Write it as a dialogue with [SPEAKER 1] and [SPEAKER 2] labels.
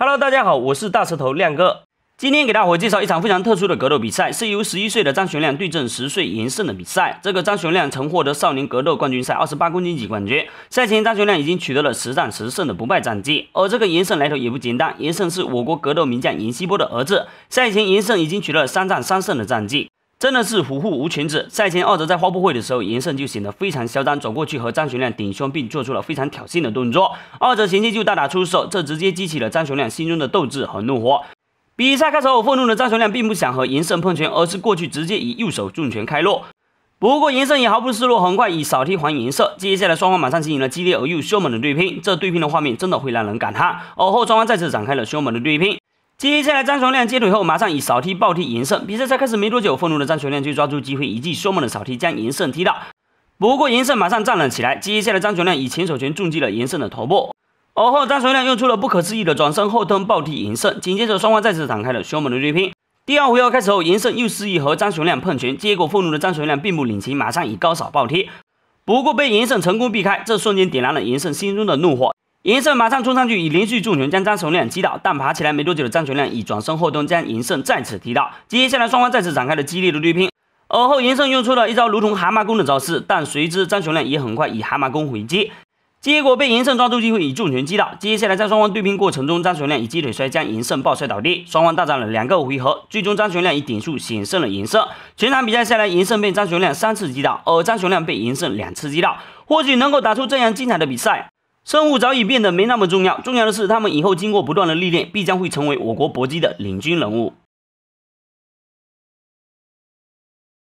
[SPEAKER 1] Hello，大家好，我是大舌头亮哥。今天给大伙介绍一场非常特殊的格斗比赛，是由十一岁的张雄亮对阵十岁严胜的比赛。这个张雄亮曾获得少年格斗冠军赛二十八公斤级冠军，赛前张雄亮已经取得了十战十胜的不败战绩。而这个严胜来头也不简单，严胜是我国格斗名将严西波的儿子，赛前严胜已经取得了三战三胜的战绩。真的是虎父无犬子。赛前，二者在发布会的时候，严胜就显得非常嚣张，走过去和张学亮顶胸，并做出了非常挑衅的动作。二者前期就大打出手，这直接激起了张学亮心中的斗志和怒火。比赛开始后，愤怒的张学亮并不想和严胜碰拳，而是过去直接以右手重拳开落。不过严胜也毫不示弱，很快以扫踢还颜色。接下来双方马上进行了激烈而又凶猛的对拼，这对拼的画面真的会让人感叹。而后双方再次展开了凶猛的对拼。接下来，张雄亮接腿后，马上以扫踢暴踢赢胜。比赛才开始没多久，愤怒的张雄亮就抓住机会，一记凶猛的扫踢将赢胜踢倒。不过，赢胜马上站了起来。接下来，张雄亮以前手拳重击了赢胜的头部，而后张雄亮用出了不可思议的转身后蹬暴踢赢胜。紧接着，双方再次展开了凶猛的对拼。第二回合开始后，赢胜又示意和张雄亮碰拳，结果愤怒的张雄亮并不领情，马上以高扫暴踢。不过被赢胜成功避开，这瞬间点燃了赢胜心中的怒火。银胜马上冲上去，以连续重拳将张雄亮击倒。但爬起来没多久的张雄亮，以转身后蹲将银胜再次踢倒。接下来双方再次展开了激烈的对拼。而后银胜用出了一招如同蛤蟆功的招式，但随之张雄亮也很快以蛤蟆功回击，结果被银胜抓住机会以重拳击倒。接下来在双方对拼过程中，张雄亮以鸡腿摔将银胜抱摔倒地。双方大战了两个回合，最终张雄亮以点数险胜了银胜。全场比赛下来，银胜被张雄亮三次击倒，而张雄亮被银胜两次击倒。或许能够打出这样精彩的比赛。生物早已变得没那么重要，重要的是他们以后经过不断的历练，必将会成为我国搏击的领军人物。